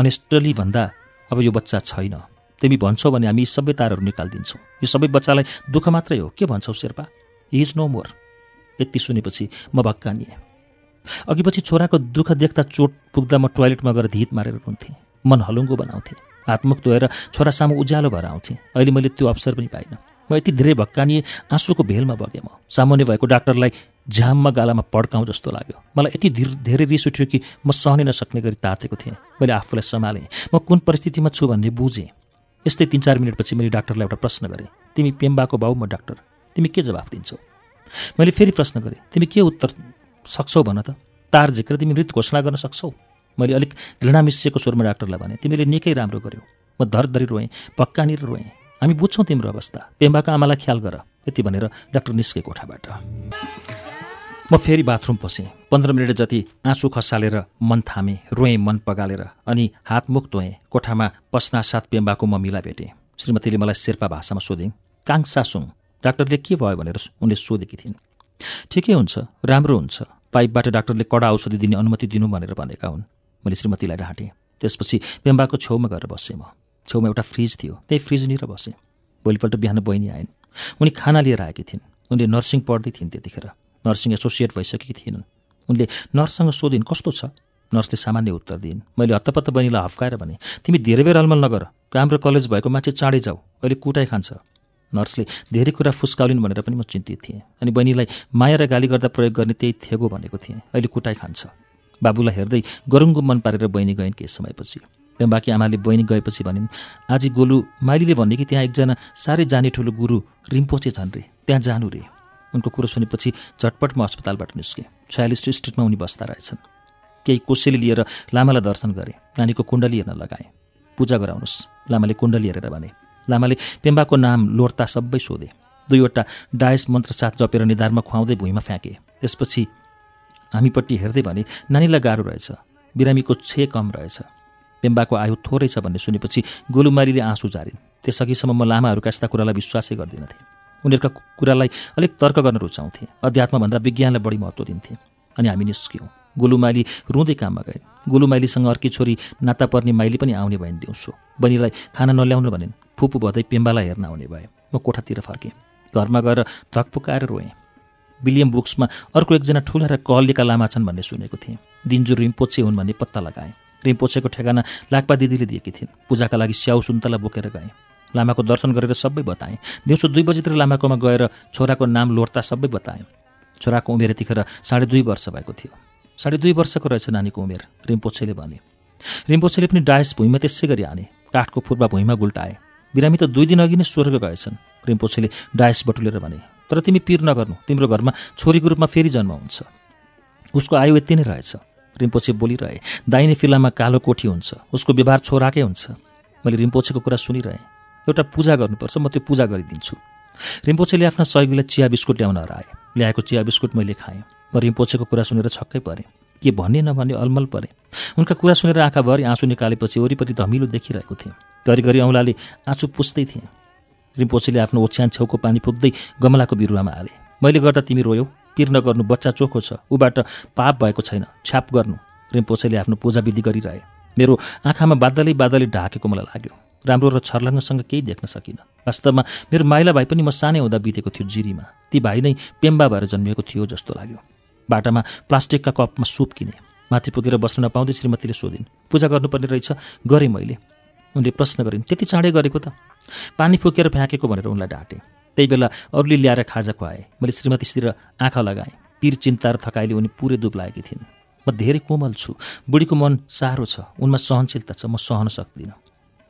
अनेस्टली भन्दा अब यो बच्चा छैन तिमी भन्छौ भने हामी सबै तारहरू निकालिदिन्छौँ यो सबै बच्चालाई दुःख मात्रै हो के भन्छौ शेर्पा इज नो मोर यति सुनेपछि म भक्कानिएँ अघि पछि छोराको दुःख देख्दा चोट पुग्दा म टोयलेटमा गएर धित मारेर रुन्थेँ मन हलुङ्गो बनाउँथेँ हातमुख धोएर छोरा सामु उज्यालो भएर आउँथेँ अहिले मैले त्यो अवसर पनि पाइनँ म यति धेरै भक्कानिएँ आँसुको भेलमा बगेँ म सामान्य भएको डाक्टरलाई झ्याममा गालामा पड्काउँ जस्तो लाग्यो मलाई यति धेरै रिस उठ्यो कि म सहनै नसक्ने गरी तातेको थिएँ मैले आफूलाई सम्हालेँ म कुन परिस्थितिमा छु भन्ने बुझेँ यस्तै तिन चार मिनटपछि मैले डाक्टरलाई एउटा प्रश्न गरेँ तिमी पेम्बाको बाउ म डाक्टर तिमी के जवाफ दिन्छौ मैले फेरि प्रश्न गरेँ तिमी के उत्तर सक्छौ भन त तार झिकेर तिमी मृत घोषणा गर्न सक्छौ मैले अलिक घृणा मिसिएको स्वरमा डाक्टरलाई भने तिमीले निकै राम्रो गर्यौ म धरधरी रोएँ पक्कानिर रोएँ हामी बुझ्छौँ तिम्रो अवस्था पेम्बाको आमालाई ख्याल गर यति भनेर डाक्टर निस्के कोठाबाट म फेरि बाथरुम पसेँ पन्ध्र मिनट जति आँसु खसालेर मन थामे रोएँ मन पगालेर अनि हात मुख धोएँ कोठामा पस्ना साथ पेम्बाको मम्मीलाई भेटेँ श्रीमतीले मलाई शेर्पा भाषामा सोधेँ काङ्सा सुङ डाक्टरले के भयो भनेर उनले सोधेकी थिइन् ठिकै हुन्छ राम्रो हुन्छ पाइपबाट डाक्टरले कडा औषधि दिने अनुमति दिनु भनेर भनेका हुन् मैले श्रीमतीलाई ढाँटेँ त्यसपछि पेम्बाको छेउमा गएर बसेँ म छेउमा एउटा फ्रिज थियो त्यही फ्रिज फ्रिजनिर बसेँ भोलिपल्ट बिहान बहिनी आइन् उनी खाना लिएर आएकी थिइन् उनले नर्सिङ पढ्दै थिइन् त्यतिखेर नर्सिङ एसोसिएट भइसकेकी थिएनन् उनले नर्ससँग सोधिन् कस्तो छ नर्सले सामान्य उत्तर दिइन् मैले हत्तपत्त बहिनीलाई हप्काएर भने तिमी धेरै बेर अलमल नगर राम्रो कलेज भएको मान्छे चाँडै जाऊ अहिले कुटाइ खान्छ नर्सले धेरै कुरा फुस्काउलिन् भनेर पनि म चिन्तित थिएँ अनि बहिनीलाई माया र गाली गर्दा प्रयोग गर्ने त्यही थेगो भनेको थिएँ अहिले कुटाइ खान्छ बाबुलाई हेर्दै गरुङ्गो मन पारेर बहिनी गइन् केही समयपछि बेम्बाकी आमाले बहिनी गएपछि भनिन् आज गोलु माइलीले भन्ने कि त्यहाँ एकजना साह्रै जाने ठुलो गुरु रिम्पोचे छन् रे त्यहाँ जानु रे उनको कुरो सुनेपछि झटपट म अस्पतालबाट निस्केँ छयालिस स्ट्रिटमा उनी बस्दा रहेछन् केही कोसेली लिएर लामालाई दर्शन गरे नानीको कुण्डली हेर्न लगाएँ पूजा गराउनुहोस् लामाले कुण्डली हेरेर भने लामाले पेम्बाको नाम लोर्ता सबै सोधे दुईवटा डायस मन्त्र साथ जपेर निधारमा खुवाउँदै भुइँमा फ्याँके त्यसपछि हामीपट्टि हेर्दै भने नानीलाई गाह्रो रहेछ बिरामीको छे कम रहेछ पेम्बाको आयु थोरै छ भन्ने सुनेपछि गोलुमारीले आँसु जारिन् त्यसअघिसम्म म लामाहरूका यस्ता कुरालाई विश्वासै गर्दिनथेँ उनीहरूका कुरालाई अलिक तर्क गर्न रुचाउँथे अध्यात्मभन्दा विज्ञानलाई बढी महत्त्व दिन्थे अनि हामी निस्क्यौँ गुलुमाइली रुँदै काममा गए गुलुमाइलीसँग अर्की छोरी नाता पर्ने माइली पनि आउने भइन् दिउँसो बहिनीलाई खाना नल्याउनु भनिन् फुपू भदै पेम्बालाई हेर्न आउने भए म कोठातिर फर्केँ घरमा गएर धक पुकाएर रोएँ विलियम बुक्समा अर्को एकजना ठुला र कहलेका लामा छन् भन्ने सुनेको थिएँ दिन्जु रिम्पोछे हुन् भन्ने पत्ता लगाएँ रिम्पोछेको ठेगाना लाक्पा दिदीले दिएकी थिइन् पूजाका लागि स्याउ सुन्तला बोकेर गएँ लामाको दर्शन गरेर सबै बताएँ दिउँसो दुई बजीतिर लामाकोमा गएर छोराको नाम लोर्ता सबै बताएँ छोराको उमेर यतिखेर साढे दुई वर्ष भएको थियो साढे दुई वर्षको रहेछ नानीको उमेर रिम्पोछेले भने रिम्पोछेले पनि डायस भुइँमा त्यसै गरी हाने काठको फुर्बा भुइँमा गुल्टाए बिरामी त दुई दिन अघि नै स्वर्ग गएछन् रिम्पोछेले डायस बटुलेर भने तर तिमी पिर नगर्नु तिम्रो घरमा छोरीको रूपमा फेरि जन्म हुन्छ उसको आयु यति नै रहेछ रिम्पोछे बोलिरहे दाहिने फिलामा कालो कोठी हुन्छ उसको व्यवहार छोराकै हुन्छ मैले रिम्पोछेको कुरा सुनिरहेँ एउटा पूजा गर्नुपर्छ म त्यो पूजा गरिदिन्छु रिम्पोछेले आफ्ना सहयोगीलाई चिया बिस्कुट ल्याउन हराए ल्याएको चिया बिस्कुट मैले खाएँ म रिम्पोछेको कुरा सुनेर छक्कै परेँ के भन्ने नभने अलमल परे उनका कुरा सुनेर आँखाभरि आँसु निकालेपछि वरिपरि धमिलो देखिरहेको थिएँ घरिघरि औँलाले आँसु पुस्दै थिएँ रिम्पोछेले आफ्नो ओछ्यान छेउको पानी पुग्दै गमलाको बिरुवामा हाले मैले गर्दा तिमी रोयौ पिर नगर्नु बच्चा चोखो छ ऊबाट पाप भएको छैन छ्याप गर्नु रिम्पोछेले आफ्नो पूजाविधि गरिरहे मेरो आँखामा बादलै बादलै ढाकेको मलाई लाग्यो राम्रो र छर्लनसँग केही देख्न सकिनँ वास्तवमा मेरो माइला भाइ पनि म सानै हुँदा बितेको थियो जिरीमा ती भाइ नै पेम्बा भएर जन्मिएको थियो जस्तो लाग्यो बाटामा प्लास्टिकका कपमा सुप किने माथि पुगेर बस्न नपाउँदै श्रीमतीले सोधिन् पूजा गर्नुपर्ने रहेछ गरेँ मैले उनले प्रश्न गरिन् त्यति चाँडै गरेको त पानी फुकेर फ्याँकेको भनेर उनलाई डाँटेँ त्यही बेला अरूले ल्याएर खाजा खुवाएँ मैले श्रीमतीसित आँखा लगाएँ पिर चिन्ता र थकाइले उनी पुरै दुब्लाएकी थिइन् म धेरै कोमल छु बुढीको मन साह्रो छ उनमा सहनशीलता छ म सहन सक्दिनँ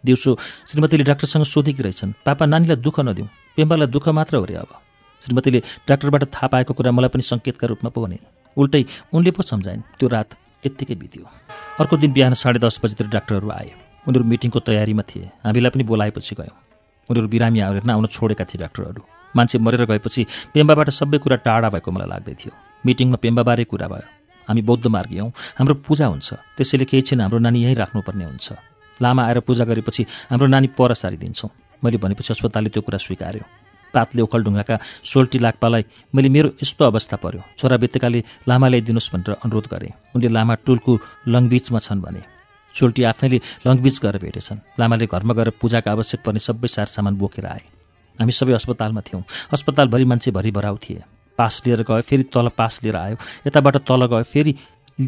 दिउँसो श्रीमतीले डाक्टरसँग सोधेकी रहेछन् पापा नानीलाई दुःख नदिउँ पेम्बालाई दुःख मात्र हो अरे अब श्रीमतीले डाक्टरबाट थाहा पाएको कुरा मलाई पनि सङ्केतका रूपमा पो भनिन् उल्टै उनले पो सम्झाइन् त्यो रात त्यत्तिकै बित्यो अर्को दिन बिहान साढे दस बजीतिर डाक्टरहरू आए उनीहरू मिटिङको तयारीमा थिए हामीलाई पनि बोलाएपछि गयौँ उनीहरू बिरामी आएर आउन छोडेका थिए डाक्टरहरू मान्छे मरेर गएपछि पेम्बाबाट सबै कुरा टाढा भएको मलाई लाग्दै थियो मिटिङमा पेम्बाबारे कुरा भयो हामी बौद्ध मार्गी हौँ हाम्रो पूजा हुन्छ त्यसैले केही छैन हाम्रो नानी यहीँ राख्नुपर्ने हुन्छ लामा आएर पूजा गरेपछि हाम्रो नानी पर सारिदिन्छौँ मैले भनेपछि अस्पतालले त्यो कुरा स्वीकार्यो पातले ओखलढुङ्गाका सोल्टी लाक्पालाई मैले मेरो यस्तो अवस्था पर्यो छोरा बित्तिकाले लामा ल्याइदिनुहोस् भनेर अनुरोध गरेँ उनले लामा टुलको लङबिचमा छन् भने सोल्टी आफैले लङबिच गएर भेटेछन् लामाले घरमा गएर पूजाका आवश्यक पर्ने सबै सार सामान बोकेर आए हामी सबै अस्पतालमा थियौँ अस्पतालभरि मान्छे भरिभराउ थिए पास लिएर गयो फेरि तल पास लिएर आयो यताबाट तल गयो फेरि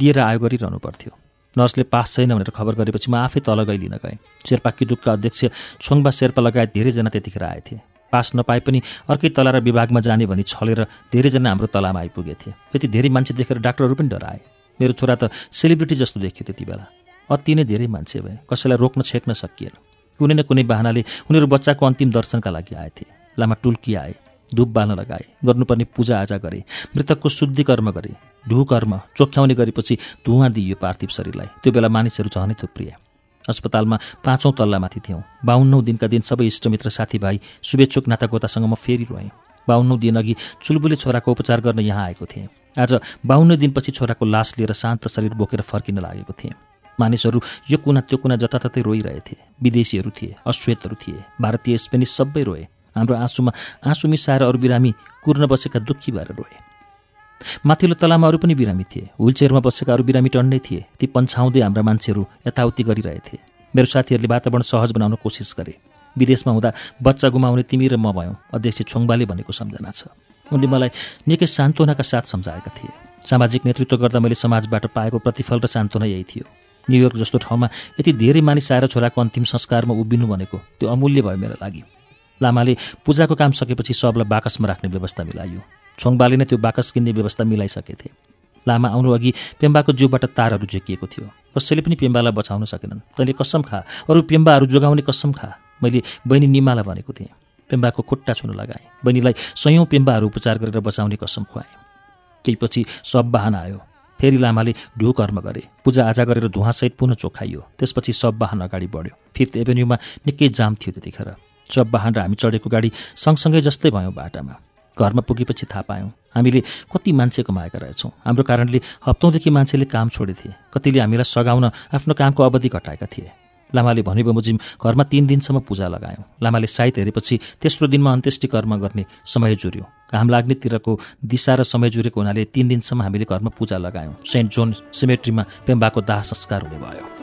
लिएर आयो गरिरहनु पर्थ्यो नर्सले पास छैन भनेर खबर गरेपछि म आफै तल गइलिन गएँ शेर्पा किडुकका अध्यक्ष छोङबा शेर्पा लगायत धेरैजना त्यतिखेर आए थिए पास नपाए पनि अर्कै तला र विभागमा जाने भनी छलेर धेरैजना हाम्रो तलामा आइपुगे थिए त्यति धेरै मान्छे देखेर डाक्टरहरू पनि डराए मेरो छोरा त सेलिब्रिटी जस्तो देखियो त्यति बेला अति नै धेरै मान्छे भए कसैलाई रोक्न छेक्न सकिएन कुनै न कुनै बाहनाले उनीहरू बच्चाको अन्तिम दर्शनका लागि आएथे लामा टुल्की आए धुप बाल्न लगाए गर्नुपर्ने पूजाआजा गरे मृतकको शुद्धिकर्म गरे ढुकर्म चोख्याउने गरेपछि धुवा दिइयो पार्थिव शरीरलाई त्यो बेला मानिसहरू झनै थुप्रिए अस्पतालमा पाँचौँ तल्लामाथि थियौँ बाहुन्नौ दिनका दिन सबै इष्टमित्र साथीभाइ शुभेच्छुक नातागोतासँग म फेरि रोएँ बाहुन्नौ दिनअघि चुलबुले छोराको उपचार गर्न यहाँ आएको थिएँ आज बाहुन्नौ दिनपछि छोराको लास लिएर शान्त शरीर बोकेर फर्किन लागेको थिएँ मानिसहरू यो कुना त्यो कुना जताततै रोइरहेथे विदेशीहरू थिए अश्वेतहरू थिए भारतीय स्पेनिस सबै रोए हाम्रो आँसुमा आँसु मिसाएर अरू बिरामी कुर्न बसेका दुःखी भएर रोए माथिल्लो तलामा अरू पनि बिरामी थिए ह्विलचेयरमा बसेका अरू बिरामी टन्नै थिए ती पन्छाउँदै हाम्रा मान्छेहरू यताउति गरिरहेथे मेरो साथीहरूले वातावरण सहज बनाउन कोसिस गरे विदेशमा हुँदा बच्चा गुमाउने तिमी र म भयौँ अध्यक्ष छोङबाले भनेको सम्झना छ उनले मलाई निकै सान्त्वनाका साथ सम्झाएका थिए सामाजिक नेतृत्व गर्दा मैले समाजबाट पाएको प्रतिफल र सान्त्वना यही थियो न्युयोर्क जस्तो ठाउँमा यति धेरै मानिस आएर छोराको अन्तिम संस्कारमा उभिनु भनेको त्यो अमूल्य भयो मेरो लागि लामाले पूजाको काम सकेपछि सबलाई बाकसमा राख्ने व्यवस्था मिलायो छोङबाले नै त्यो बाकस किन्ने व्यवस्था मिलाइसकेथे लामा आउनु अघि पेम्बाको जिउबाट तारहरू झेकिएको थियो कसैले पनि पेम्बालाई बचाउन सकेनन् तैँले कसम खा अरू पेम्बाहरू जोगाउने कसम खा मैले बहिनी निमालाई भनेको थिएँ पेम्बाको खुट्टा छुन लगाएँ बहिनीलाई सयौँ पेम्बाहरू उपचार गरेर बचाउने कसम खुवाएँ केही पछि सब बाहना आयो फेरि लामाले ढो कर्म गरे पूजा पूजाआजा गरेर धुवासहित पुनः चोखाइयो त्यसपछि सब वाहन अगाडि बढ्यो फिफ्थ एभेन्यूमा निकै जाम थियो त्यतिखेर जब वाहन र हामी चढेको गाडी सँगसँगै जस्तै भयौँ बाटामा घरमा पुगेपछि थाहा पायौँ हामीले कति मान्छे कमाएका रहेछौँ हाम्रो कारणले हप्तौँदेखि मान्छेले काम छोडेथे कतिले हामीलाई सघाउन आफ्नो कामको अवधि घटाएका थिए लामाले भने बमोजिम घरमा तिन दिनसम्म पूजा लगायौँ लामाले साइत हेरेपछि तेस्रो दिनमा अन्त्येष्टि कर्म गर्ने समय जुर्यो घाम लाग्नेतिरको दिशा र समय जुरेको हुनाले तिन दिनसम्म हामीले घरमा पूजा लगायौँ सेन्ट जोन सिमेट्रीमा पेम्बाको दाह संस्कार हुने भयो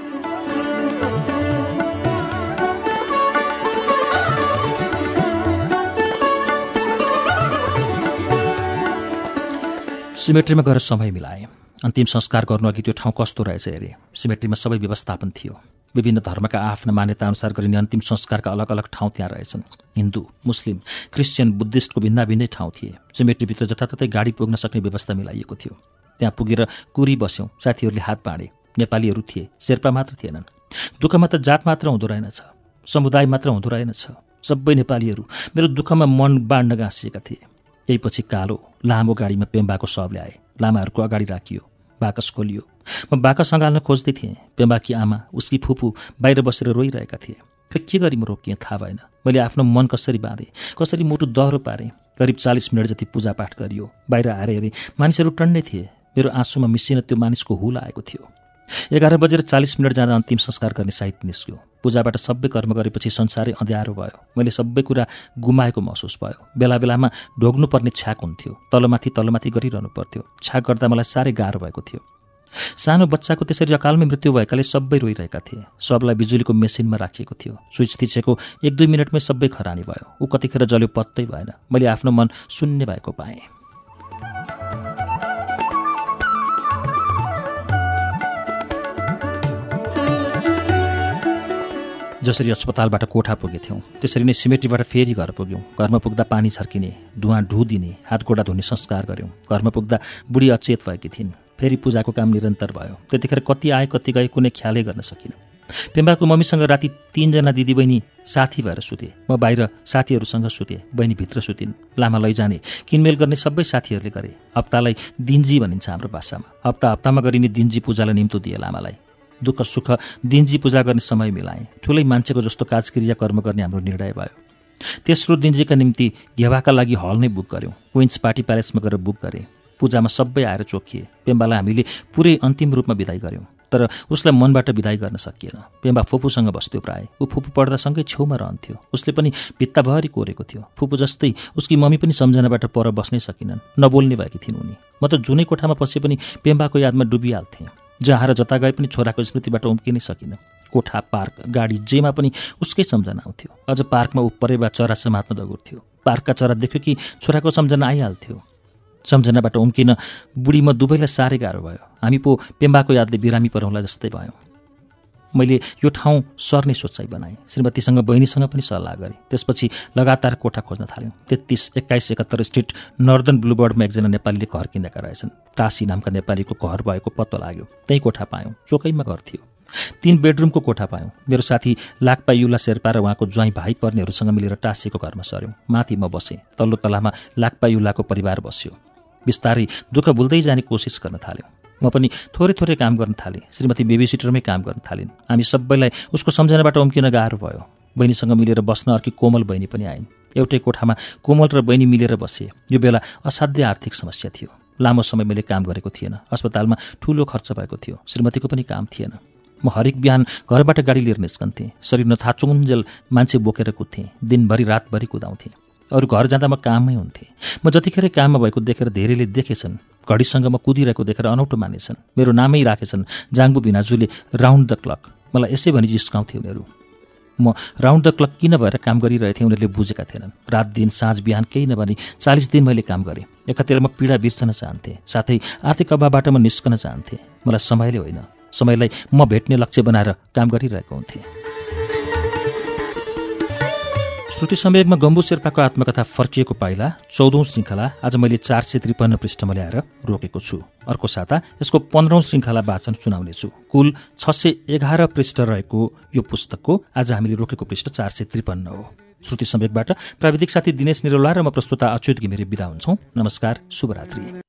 सिमेट्रीमा गएर समय मिलाए अन्तिम संस्कार गर्नु अघि त्यो ठाउँ कस्तो रहेछ हेरे सिमेट्रीमा सबै व्यवस्थापन थियो विभिन्न धर्मका आफ्ना मान्यताअनुसार गरिने अन्तिम संस्कारका अलग अलग ठाउँ त्यहाँ रहेछन् हिन्दू मुस्लिम क्रिस्चियन बुद्धिस्टको भिन्ना भिन्नै ठाउँ थिए सिमेट्रीभित्र जताततै गाडी पुग्न सक्ने व्यवस्था मिलाइएको थियो त्यहाँ पुगेर कुरी बस्यौँ साथीहरूले हात बाँडे नेपालीहरू थिए शेर्पा मात्र थिएनन् दुःखमा त जात मात्र हुँदो रहेनछ समुदाय मात्र हुँदो रहेनछ सबै नेपालीहरू मेरो दुःखमा मन बाँड्न गाँसिएका थिए त्यही पछि कालो लामो गाडीमा पेम्बाको सब ल्याए लामाहरूको अगाडि राखियो बाकस खोलियो म बाकस सँगाल्न खोज्दै थिएँ पेम्बाकी आमा उसकी फुपू बाहिर बसेर रोइरहेका थिए खै के गरी म रोकिएँ थाहा भएन मैले आफ्नो मन कसरी बाँधेँ कसरी मुटु दह्रो पारेँ करिब चालिस मिनट जति पूजापाठ गरियो बाहिर आएर हेरेँ मानिसहरू टन्डै थिए मेरो आँसुमा मिसिन त्यो मानिसको हुल आएको थियो एघार बजेर चालिस मिनट जाँदा अन्तिम संस्कार गर्ने साहित्य निस्क्यो पूजाबाट सबै कर्म गरेपछि संसारै अँध्यारो भयो मैले सबै कुरा गुमाएको महसुस भयो बेला बेलामा ढोग्नुपर्ने छ्याक हुन्थ्यो तलमाथि तलमाथि गरिरहनु पर्थ्यो छ्याक गर्दा मलाई साह्रै गाह्रो भएको थियो सानो बच्चाको त्यसरी अकालमै मृत्यु भएकाले सबै रोइरहेका थिए सबलाई बिजुलीको मेसिनमा राखिएको थियो स्विच थिचेको एक दुई मिनटमै सबै खरानी भयो ऊ कतिखेर जल्यो पत्तै भएन मैले आफ्नो मन शून्य भएको पाएँ जसरी अस्पतालबाट कोठा पुगेथ्यौँ त्यसरी नै सिमेट्रीबाट फेरि घर पुग्यौँ घरमा पुग्दा पानी छर्किने धुवाँ हात गोडा धुने संस्कार गऱ्यौँ घरमा पुग्दा बुढी अचेत भएकी थिइन् फेरि पूजाको काम निरन्तर भयो त्यतिखेर कति आए कति गए कुनै ख्यालै गर्न सकिनँ पेम्बाको मम्मीसँग राति तिनजना दिदीबहिनी साथी भएर सुते म बाहिर साथीहरूसँग सुते बहिनी भित्र सुतिन् लामा लैजाने किनमेल गर्ने सबै साथीहरूले गरे हप्तालाई दिन्जी भनिन्छ हाम्रो भाषामा हप्ता हप्तामा गरिने दिन्जी पूजालाई निम्तो दिए लामालाई दुःख सुख दिनजी पूजा गर्ने समय मिलाएँ ठुलै मान्छेको जस्तो काजक्रिया कर्म गर्ने हाम्रो निर्णय भयो तेस्रो दिनजीका निम्ति घेवाका लागि हल नै बुक गऱ्यौँ क्विन्स पार्टी प्यालेसमा गएर बुक गरेँ पूजामा सबै आएर चोखिए पेम्बालाई हामीले पुरै अन्तिम रूपमा विदाई गऱ्यौँ तर उसलाई मनबाट विदाई गर्न सकिएन पेम्बा फुपूसँग बस्थ्यो प्राय ऊ फुपू पढ्दासँगै छेउमा रहन्थ्यो उसले पनि भित्ताभरि कोरेको थियो फुपू जस्तै उसकी मम्मी पनि सम्झनाबाट पर बस्नै सकिनन् नबोल्ने भएकी थिइन् उनी म त जुनै कोठामा पसे पनि पेम्बाको यादमा डुबिहाल्थेँ जहाँ र जता गए पनि छोराको स्मृतिबाट उम्किनै सकिनँ कोठा पार्क गाडी जेमा पनि उसकै सम्झना आउँथ्यो अझ पार्कमा ऊ वा चरा समात्न दगुर्थ्यो पार्कका चरा देख्यो कि छोराको सम्झना आइहाल्थ्यो सम्झनाबाट उम्किन बुढीमा म दुवैलाई साह्रै गाह्रो भयो हामी पो पेम्बाको यादले बिरामी पराउँला जस्तै भयौँ मैले यो ठाउँ सर्ने सोचाइ बनाएँ श्रीमतीसँग बहिनीसँग पनि सल्लाह गरेँ त्यसपछि लगातार कोठा खोज्न थाल्यौँ तेत्तिस एक्काइस एकात्तर स्ट्रिट नर्दन ब्लुबर्डमा एकजना नेपालीले घर किनेका रहेछन् टासी नामका नेपालीको घर भएको पत्तो लाग्यो त्यहीँ कोठा पायौँ चोकैमा घर थियो तिन बेडरुमको कोठा पायौँ मेरो साथी लाक्पा युला शेर्पा र उहाँको ज्वाइँ भाइ पर्नेहरूसँग मिलेर टाँसेको घरमा सर्यौँ माथि म बसेँ तल्लो तलामा लाक्पा युलाको परिवार बस्यो बिस्तारै दुःख भुल्दै जाने कोसिस गर्न थाल्यौँ म पनि थोरै थोरै काम गर्न थालेँ श्रीमती बेबी सिटरमै काम गर्न थालिन् हामी सबैलाई उसको सम्झनाबाट उम्किन गाह्रो भयो बहिनीसँग मिलेर बस्न अर्की कोमल बहिनी पनि आइन् एउटै कोठामा कोमल र बहिनी मिलेर बसे यो बेला असाध्य आर्थिक समस्या थियो लामो समय मैले काम गरेको थिएन अस्पतालमा ठुलो खर्च भएको थियो श्रीमतीको पनि काम थिएन म हरेक बिहान घरबाट गाडी लिएर निस्कन्थेँ शरीर नथाचुन्जेल मान्छे बोकेर कुद्थेँ दिनभरि रातभरि कुदाउँथेँ अरू घर जाँदा म काममै हुन्थेँ म जतिखेर काममा भएको देखेर धेरैले देखेछन् घडीसँग म कुदिरहेको देखेर अनौठो मानेछन् मेरो नामै राखेछन् जाङ्गु भिनाजुले राउन्ड द क्लक मलाई यसै भनी जिस्काउँथे उनीहरू म राउन्ड द क्लक किन भएर काम गरिरहेथेँ उनीहरूले बुझेका थिएनन् रात दिन साँझ बिहान केही नभनी चालिस दिन मैले काम गरेँ एकातिर म पीडा बिर्सन चाहन्थेँ साथै आर्थिक अभावबाट म निस्कन चाहन्थेँ मलाई समयले होइन समयलाई म भेट्ने लक्ष्य बनाएर काम गरिरहेको हुन्थेँ श्रुति समयमा गम्बु शेर्पाको आत्मकथा फर्किएको पाइला चौधौँ श्रृङ्खला आज मैले चार सय त्रिपन्न पृष्ठमा ल्याएर रोकेको छु अर्को साता यसको पन्ध्रौँ श्रृङ्खला वाचन सुनाउनेछु कुल छ सय एघार पृष्ठ रहेको यो पुस्तकको आज हामीले रोकेको पृष्ठ चार सय त्रिपन्न हो श्रुति समयबाट प्राविधिक साथी दिनेश निरौला र म प्रस्तुता अच्युत घिमिरे विदा हुन्छौँ नमस्कार शुभरात्री